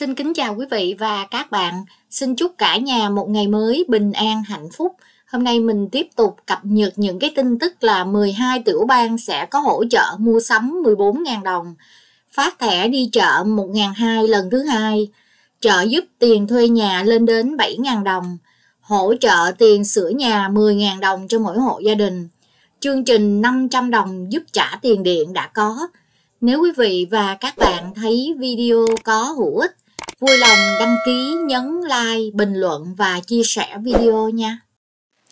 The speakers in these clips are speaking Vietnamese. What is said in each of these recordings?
Xin kính chào quý vị và các bạn. Xin chúc cả nhà một ngày mới bình an hạnh phúc. Hôm nay mình tiếp tục cập nhật những cái tin tức là 12 tiểu bang sẽ có hỗ trợ mua sắm 14.000 đồng, phát thẻ đi chợ 1.200 lần thứ hai, trợ giúp tiền thuê nhà lên đến 7.000 đồng, hỗ trợ tiền sửa nhà 10.000 đồng cho mỗi hộ gia đình. Chương trình 500 đồng giúp trả tiền điện đã có. Nếu quý vị và các bạn thấy video có hữu ích vui lòng đăng ký, nhấn like, bình luận và chia sẻ video nha.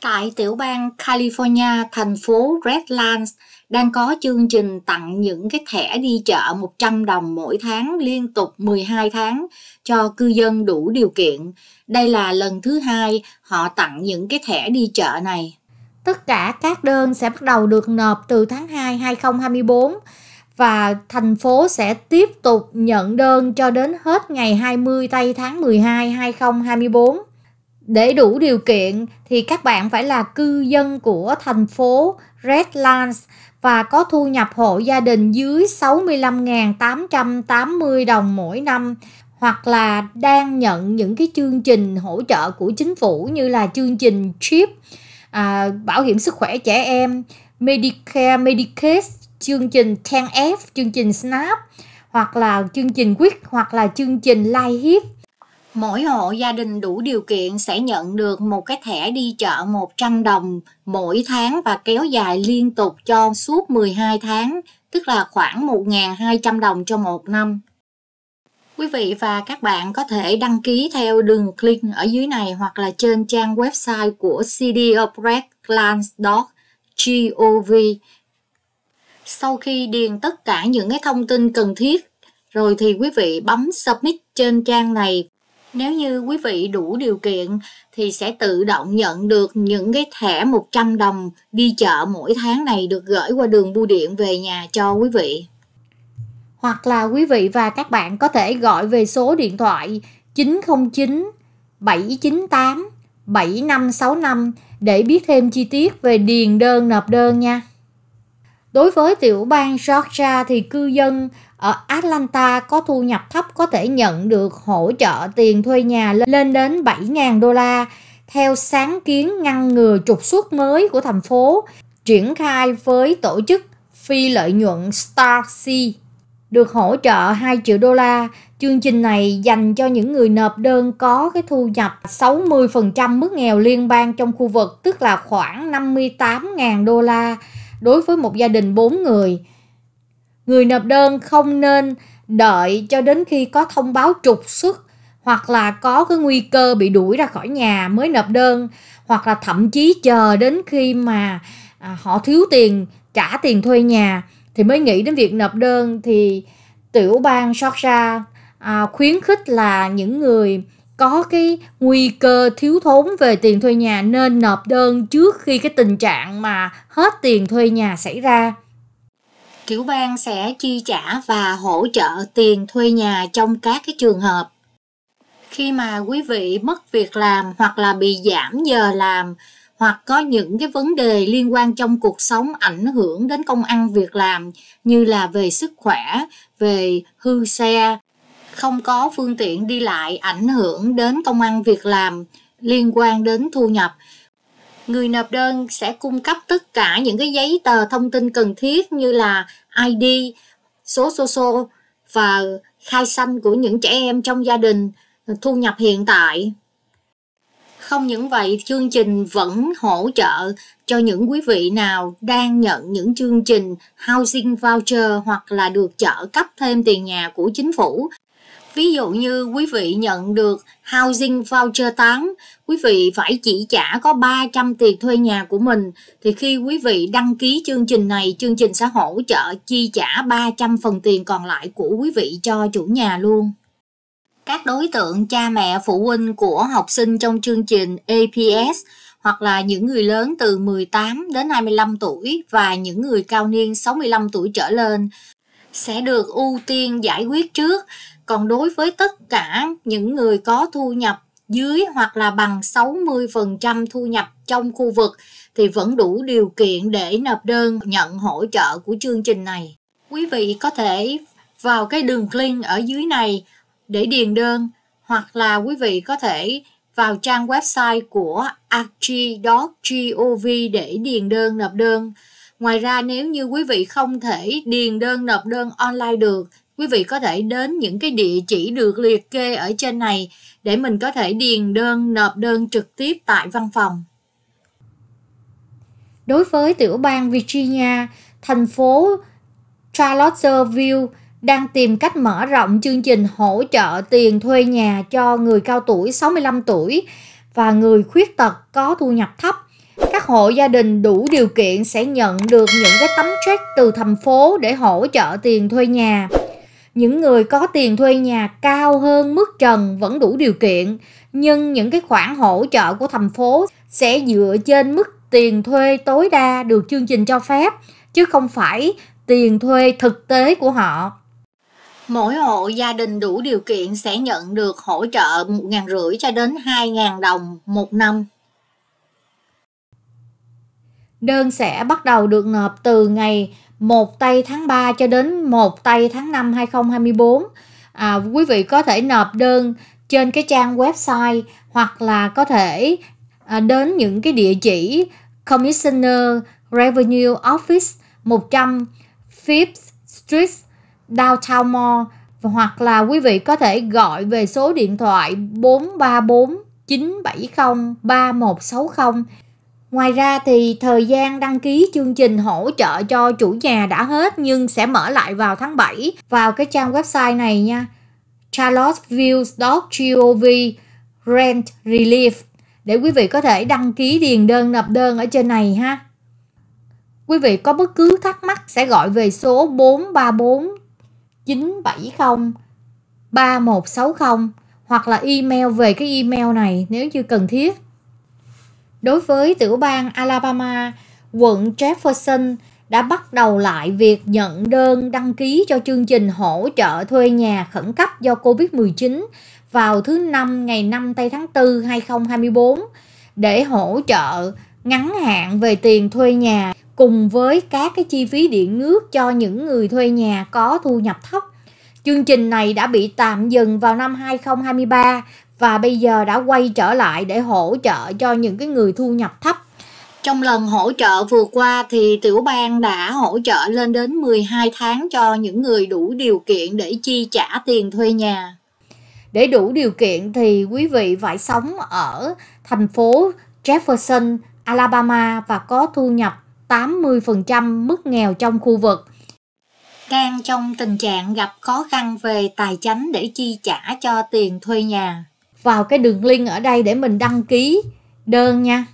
Tại tiểu bang California, thành phố Redlands đang có chương trình tặng những cái thẻ đi chợ 100 đồng mỗi tháng liên tục 12 tháng cho cư dân đủ điều kiện. Đây là lần thứ hai họ tặng những cái thẻ đi chợ này. Tất cả các đơn sẽ bắt đầu được nộp từ tháng 2 2024 và thành phố sẽ tiếp tục nhận đơn cho đến hết ngày 20 tây tháng 12 2024. Để đủ điều kiện thì các bạn phải là cư dân của thành phố Redlands và có thu nhập hộ gia đình dưới 65.880 đồng mỗi năm hoặc là đang nhận những cái chương trình hỗ trợ của chính phủ như là chương trình CHIP, à, bảo hiểm sức khỏe trẻ em, Medicare, Medicaid chương trình 10F, chương trình Snap hoặc là chương trình Quick hoặc là chương trình Live Hip. Mỗi hộ gia đình đủ điều kiện sẽ nhận được một cái thẻ đi chợ 100 đồng mỗi tháng và kéo dài liên tục cho suốt 12 tháng, tức là khoảng 1.200 đồng cho một năm. Quý vị và các bạn có thể đăng ký theo đường link ở dưới này hoặc là trên trang website của cdopreclans.gov sau khi điền tất cả những cái thông tin cần thiết rồi thì quý vị bấm submit trên trang này nếu như quý vị đủ điều kiện thì sẽ tự động nhận được những cái thẻ 100 đồng đi chợ mỗi tháng này được gửi qua đường bưu điện về nhà cho quý vị. Hoặc là quý vị và các bạn có thể gọi về số điện thoại 909 798 7565 để biết thêm chi tiết về điền đơn nộp đơn nha. Đối với tiểu bang Georgia thì cư dân ở Atlanta có thu nhập thấp có thể nhận được hỗ trợ tiền thuê nhà lên đến 7.000 đô la theo sáng kiến ngăn ngừa trục xuất mới của thành phố triển khai với tổ chức phi lợi nhuận Starseed được hỗ trợ 2 triệu đô la. Chương trình này dành cho những người nộp đơn có cái thu nhập 60% mức nghèo liên bang trong khu vực, tức là khoảng 58.000 đô la đối với một gia đình 4 người. Người nộp đơn không nên đợi cho đến khi có thông báo trục xuất hoặc là có cái nguy cơ bị đuổi ra khỏi nhà mới nộp đơn hoặc là thậm chí chờ đến khi mà à, họ thiếu tiền trả tiền thuê nhà thì mới nghĩ đến việc nộp đơn thì tiểu bang Georgia à, khuyến khích là những người có cái nguy cơ thiếu thốn về tiền thuê nhà nên nộp đơn trước khi cái tình trạng mà hết tiền thuê nhà xảy ra tiểu bang sẽ chi trả và hỗ trợ tiền thuê nhà trong các cái trường hợp khi mà quý vị mất việc làm hoặc là bị giảm giờ làm hoặc có những cái vấn đề liên quan trong cuộc sống ảnh hưởng đến công ăn việc làm như là về sức khỏe về hư xe không có phương tiện đi lại ảnh hưởng đến công ăn việc làm liên quan đến thu nhập người nộp đơn sẽ cung cấp tất cả những cái giấy tờ thông tin cần thiết như là id số số số và khai sanh của những trẻ em trong gia đình thu nhập hiện tại không những vậy chương trình vẫn hỗ trợ cho những quý vị nào đang nhận những chương trình housing voucher hoặc là được trợ cấp thêm tiền nhà của chính phủ Ví dụ như quý vị nhận được housing voucher 8, quý vị phải chỉ trả có 300 tiền thuê nhà của mình thì khi quý vị đăng ký chương trình này, chương trình sẽ hỗ trợ chi trả 300 phần tiền còn lại của quý vị cho chủ nhà luôn các đối tượng cha mẹ phụ huynh của học sinh trong chương trình APS hoặc là những người lớn từ 18 đến 25 tuổi và những người cao niên 65 tuổi trở lên sẽ được ưu tiên giải quyết trước còn đối với tất cả những người có thu nhập dưới hoặc là bằng 60% thu nhập trong khu vực thì vẫn đủ điều kiện để nộp đơn nhận hỗ trợ của chương trình này. Quý vị có thể vào cái đường link ở dưới này để điền đơn hoặc là quý vị có thể vào trang website của archi.gov để điền đơn nộp đơn. Ngoài ra nếu như quý vị không thể điền đơn nộp đơn online được, quý vị có thể đến những cái địa chỉ được liệt kê ở trên này để mình có thể điền đơn nộp đơn trực tiếp tại văn phòng. Đối với tiểu bang Virginia, thành phố Charlottesville đang tìm cách mở rộng chương trình hỗ trợ tiền thuê nhà cho người cao tuổi 65 tuổi và người khuyết tật có thu nhập thấp các hộ gia đình đủ điều kiện sẽ nhận được những cái tấm check từ thành phố để hỗ trợ tiền thuê nhà những người có tiền thuê nhà cao hơn mức trần vẫn đủ điều kiện nhưng những cái khoản hỗ trợ của thành phố sẽ dựa trên mức tiền thuê tối đa được chương trình cho phép chứ không phải tiền thuê thực tế của họ mỗi hộ gia đình đủ điều kiện sẽ nhận được hỗ trợ 1.500 cho đến 2.000 đồng một năm Đơn sẽ bắt đầu được nộp từ ngày 1 tây tháng 3 cho đến 1 tây tháng 5 2024. À, quý vị có thể nộp đơn trên cái trang website hoặc là có thể à, đến những cái địa chỉ Commissioner Revenue Office 100 Fifth Street Downtown Mall hoặc là quý vị có thể gọi về số điện thoại 434 970 3160 Ngoài ra thì thời gian đăng ký chương trình hỗ trợ cho chủ nhà đã hết nhưng sẽ mở lại vào tháng 7 vào cái trang website này nha. charlotteviews.gov rent relief để quý vị có thể đăng ký điền đơn nộp đơn ở trên này ha. Quý vị có bất cứ thắc mắc sẽ gọi về số 434 970 3160 hoặc là email về cái email này nếu như cần thiết. Đối với tiểu bang Alabama, quận Jefferson đã bắt đầu lại việc nhận đơn đăng ký cho chương trình hỗ trợ thuê nhà khẩn cấp do Covid-19 vào thứ Năm ngày 5 tây tháng 4 2024 để hỗ trợ ngắn hạn về tiền thuê nhà cùng với các cái chi phí điện nước cho những người thuê nhà có thu nhập thấp. Chương trình này đã bị tạm dừng vào năm 2023 và bây giờ đã quay trở lại để hỗ trợ cho những cái người thu nhập thấp. Trong lần hỗ trợ vừa qua thì tiểu bang đã hỗ trợ lên đến 12 tháng cho những người đủ điều kiện để chi trả tiền thuê nhà. Để đủ điều kiện thì quý vị phải sống ở thành phố Jefferson, Alabama và có thu nhập 80% mức nghèo trong khu vực đang trong tình trạng gặp khó khăn về tài chính để chi trả cho tiền thuê nhà vào cái đường link ở đây để mình đăng ký đơn nha.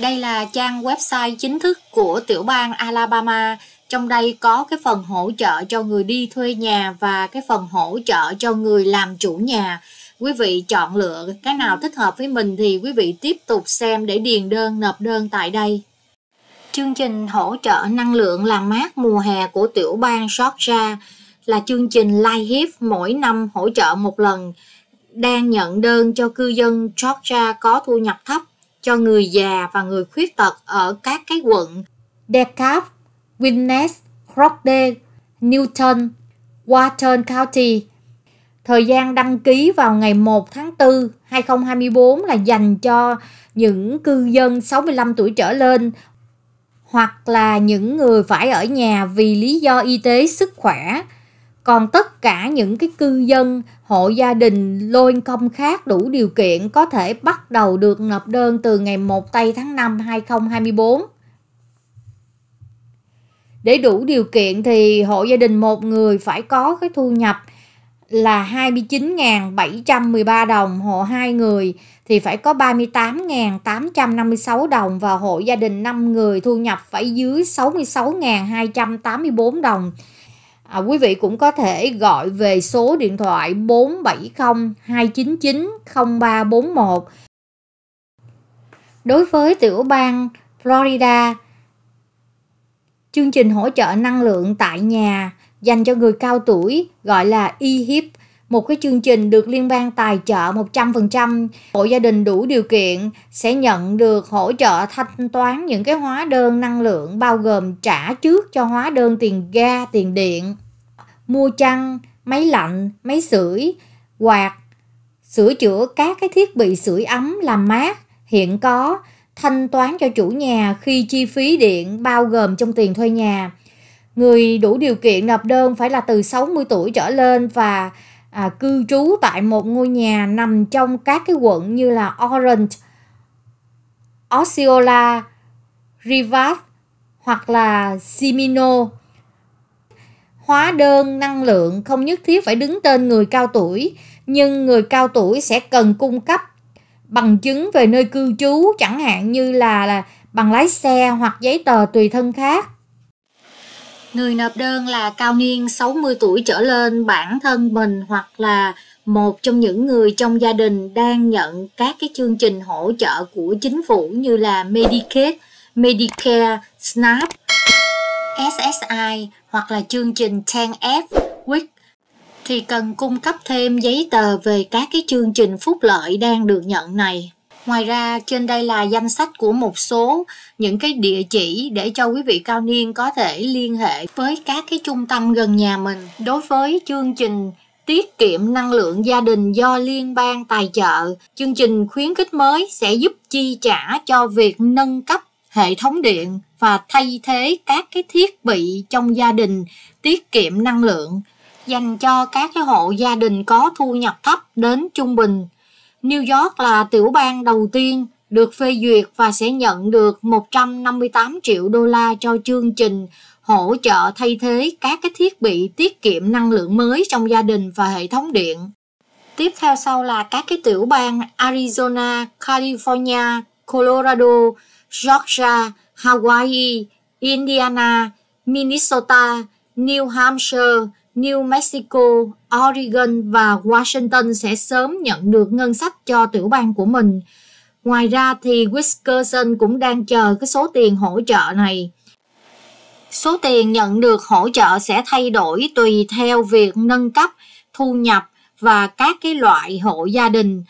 Đây là trang website chính thức của tiểu bang Alabama. Trong đây có cái phần hỗ trợ cho người đi thuê nhà và cái phần hỗ trợ cho người làm chủ nhà. Quý vị chọn lựa cái nào thích hợp với mình thì quý vị tiếp tục xem để điền đơn nộp đơn tại đây. Chương trình hỗ trợ năng lượng làm mát mùa hè của tiểu bang Georgia là chương trình Live Hiếp mỗi năm hỗ trợ một lần đang nhận đơn cho cư dân Georgia có thu nhập thấp cho người già và người khuyết tật ở các cái quận DeKalb, Winnes, Rockdale, Newton, Wharton County. Thời gian đăng ký vào ngày 1 tháng 4, 2024 là dành cho những cư dân 65 tuổi trở lên hoặc là những người phải ở nhà vì lý do y tế sức khỏe còn tất cả những cái cư dân hộ gia đình lôi công khác đủ điều kiện có thể bắt đầu được nộp đơn từ ngày 1 tây tháng 5 2024. Để đủ điều kiện thì hộ gia đình một người phải có cái thu nhập là 29.713 đồng, hộ hai người thì phải có 38.856 đồng và hộ gia đình 5 người thu nhập phải dưới 66.284 đồng À, quý vị cũng có thể gọi về số điện thoại 470 299 0341. Đối với tiểu bang Florida, chương trình hỗ trợ năng lượng tại nhà dành cho người cao tuổi gọi là EHIP một cái chương trình được liên bang tài trợ 100%, hộ gia đình đủ điều kiện sẽ nhận được hỗ trợ thanh toán những cái hóa đơn năng lượng bao gồm trả trước cho hóa đơn tiền ga, tiền điện, mua chăn, máy lạnh, máy sưởi, quạt, sửa chữa các cái thiết bị sưởi ấm làm mát hiện có, thanh toán cho chủ nhà khi chi phí điện bao gồm trong tiền thuê nhà. Người đủ điều kiện nộp đơn phải là từ 60 tuổi trở lên và à, cư trú tại một ngôi nhà nằm trong các cái quận như là Orange, Osceola, Rivas hoặc là Simino. Hóa đơn năng lượng không nhất thiết phải đứng tên người cao tuổi, nhưng người cao tuổi sẽ cần cung cấp bằng chứng về nơi cư trú chẳng hạn như là, là bằng lái xe hoặc giấy tờ tùy thân khác Người nộp đơn là cao niên 60 tuổi trở lên bản thân mình hoặc là một trong những người trong gia đình đang nhận các cái chương trình hỗ trợ của chính phủ như là Medicaid, Medicare, SNAP, SSI hoặc là chương trình 10F, WIC thì cần cung cấp thêm giấy tờ về các cái chương trình phúc lợi đang được nhận này Ngoài ra trên đây là danh sách của một số những cái địa chỉ để cho quý vị cao niên có thể liên hệ với các cái trung tâm gần nhà mình. Đối với chương trình tiết kiệm năng lượng gia đình do liên bang tài trợ, chương trình khuyến khích mới sẽ giúp chi trả cho việc nâng cấp hệ thống điện và thay thế các cái thiết bị trong gia đình tiết kiệm năng lượng dành cho các cái hộ gia đình có thu nhập thấp đến trung bình New York là tiểu bang đầu tiên được phê duyệt và sẽ nhận được 158 triệu đô la cho chương trình hỗ trợ thay thế các cái thiết bị tiết kiệm năng lượng mới trong gia đình và hệ thống điện. Tiếp theo sau là các cái tiểu bang Arizona, California, Colorado, Georgia, Hawaii, Indiana, Minnesota, New Hampshire, New Mexico, Oregon và Washington sẽ sớm nhận được ngân sách cho tiểu bang của mình. Ngoài ra thì Wisconsin cũng đang chờ cái số tiền hỗ trợ này. Số tiền nhận được hỗ trợ sẽ thay đổi tùy theo việc nâng cấp, thu nhập và các cái loại hộ gia đình.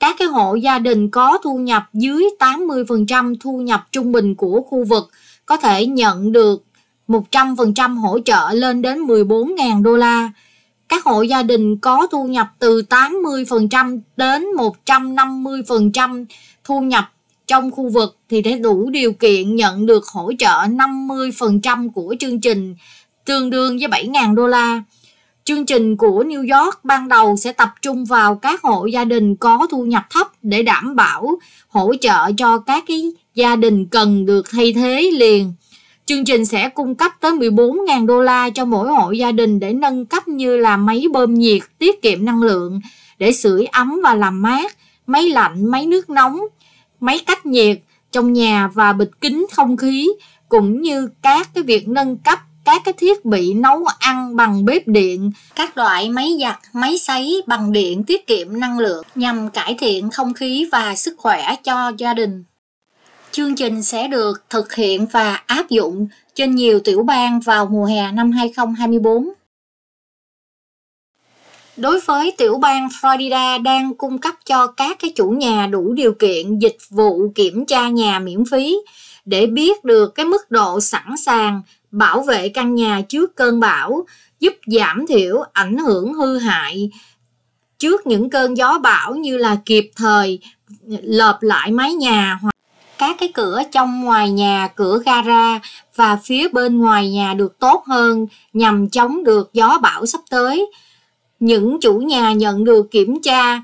Các cái hộ gia đình có thu nhập dưới 80% thu nhập trung bình của khu vực có thể nhận được 100% hỗ trợ lên đến 14.000 đô la. Các hộ gia đình có thu nhập từ 80% đến 150% thu nhập trong khu vực thì sẽ đủ điều kiện nhận được hỗ trợ 50% của chương trình tương đương với 7.000 đô la. Chương trình của New York ban đầu sẽ tập trung vào các hộ gia đình có thu nhập thấp để đảm bảo hỗ trợ cho các cái gia đình cần được thay thế liền. Chương trình sẽ cung cấp tới 14.000 đô la cho mỗi hộ gia đình để nâng cấp như là máy bơm nhiệt tiết kiệm năng lượng, để sưởi ấm và làm mát, máy lạnh, máy nước nóng, máy cách nhiệt trong nhà và bịch kính không khí cũng như các cái việc nâng cấp các cái thiết bị nấu ăn bằng bếp điện, các loại máy giặt, máy sấy bằng điện tiết kiệm năng lượng nhằm cải thiện không khí và sức khỏe cho gia đình chương trình sẽ được thực hiện và áp dụng trên nhiều tiểu bang vào mùa hè năm 2024. Đối với tiểu bang Florida đang cung cấp cho các cái chủ nhà đủ điều kiện dịch vụ kiểm tra nhà miễn phí để biết được cái mức độ sẵn sàng bảo vệ căn nhà trước cơn bão, giúp giảm thiểu ảnh hưởng hư hại trước những cơn gió bão như là kịp thời lợp lại mái nhà hoặc các cái cửa trong ngoài nhà, cửa gara và phía bên ngoài nhà được tốt hơn nhằm chống được gió bão sắp tới. Những chủ nhà nhận được kiểm tra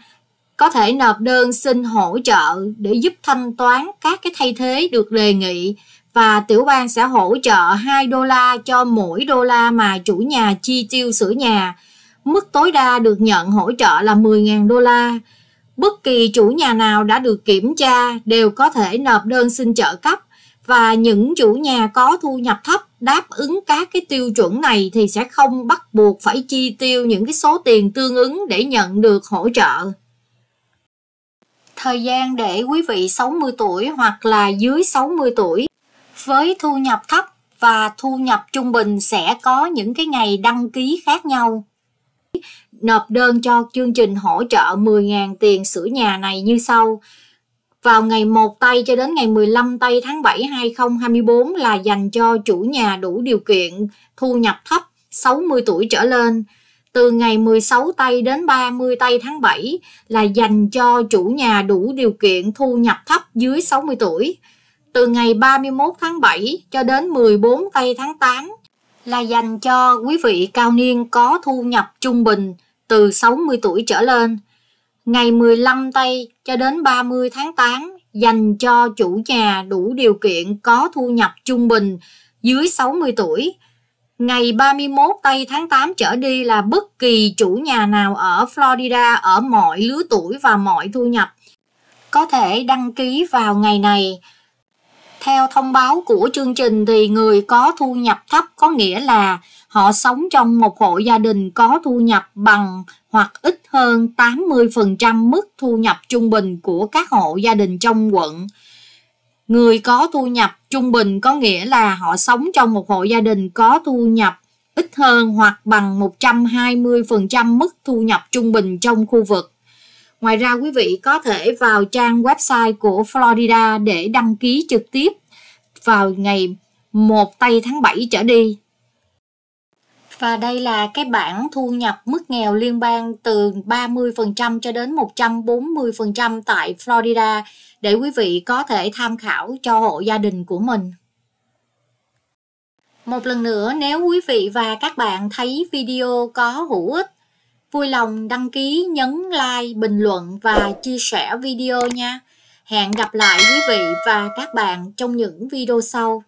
có thể nộp đơn xin hỗ trợ để giúp thanh toán các cái thay thế được đề nghị và tiểu bang sẽ hỗ trợ 2 đô la cho mỗi đô la mà chủ nhà chi tiêu sửa nhà. Mức tối đa được nhận hỗ trợ là 10.000 đô la. Bất kỳ chủ nhà nào đã được kiểm tra đều có thể nộp đơn xin trợ cấp và những chủ nhà có thu nhập thấp đáp ứng các cái tiêu chuẩn này thì sẽ không bắt buộc phải chi tiêu những cái số tiền tương ứng để nhận được hỗ trợ. Thời gian để quý vị 60 tuổi hoặc là dưới 60 tuổi với thu nhập thấp và thu nhập trung bình sẽ có những cái ngày đăng ký khác nhau nộp đơn cho chương trình hỗ trợ 10.000 tiền sửa nhà này như sau. Vào ngày 1 tây cho đến ngày 15 tây tháng 7 2024 là dành cho chủ nhà đủ điều kiện thu nhập thấp 60 tuổi trở lên. Từ ngày 16 tây đến 30 tây tháng 7 là dành cho chủ nhà đủ điều kiện thu nhập thấp dưới 60 tuổi. Từ ngày 31 tháng 7 cho đến 14 tây tháng 8 là dành cho quý vị cao niên có thu nhập trung bình từ 60 tuổi trở lên ngày 15 tây cho đến 30 tháng 8 dành cho chủ nhà đủ điều kiện có thu nhập trung bình dưới 60 tuổi. Ngày 31 tây tháng 8 trở đi là bất kỳ chủ nhà nào ở Florida ở mọi lứa tuổi và mọi thu nhập có thể đăng ký vào ngày này theo thông báo của chương trình thì người có thu nhập thấp có nghĩa là họ sống trong một hộ gia đình có thu nhập bằng hoặc ít hơn 80% mức thu nhập trung bình của các hộ gia đình trong quận. Người có thu nhập trung bình có nghĩa là họ sống trong một hộ gia đình có thu nhập ít hơn hoặc bằng 120% mức thu nhập trung bình trong khu vực. Ngoài ra quý vị có thể vào trang website của Florida để đăng ký trực tiếp vào ngày 1 tây tháng 7 trở đi. Và đây là cái bảng thu nhập mức nghèo liên bang từ 30% cho đến 140% tại Florida để quý vị có thể tham khảo cho hộ gia đình của mình. Một lần nữa, nếu quý vị và các bạn thấy video có hữu ích Vui lòng đăng ký, nhấn like, bình luận và chia sẻ video nha. Hẹn gặp lại quý vị và các bạn trong những video sau.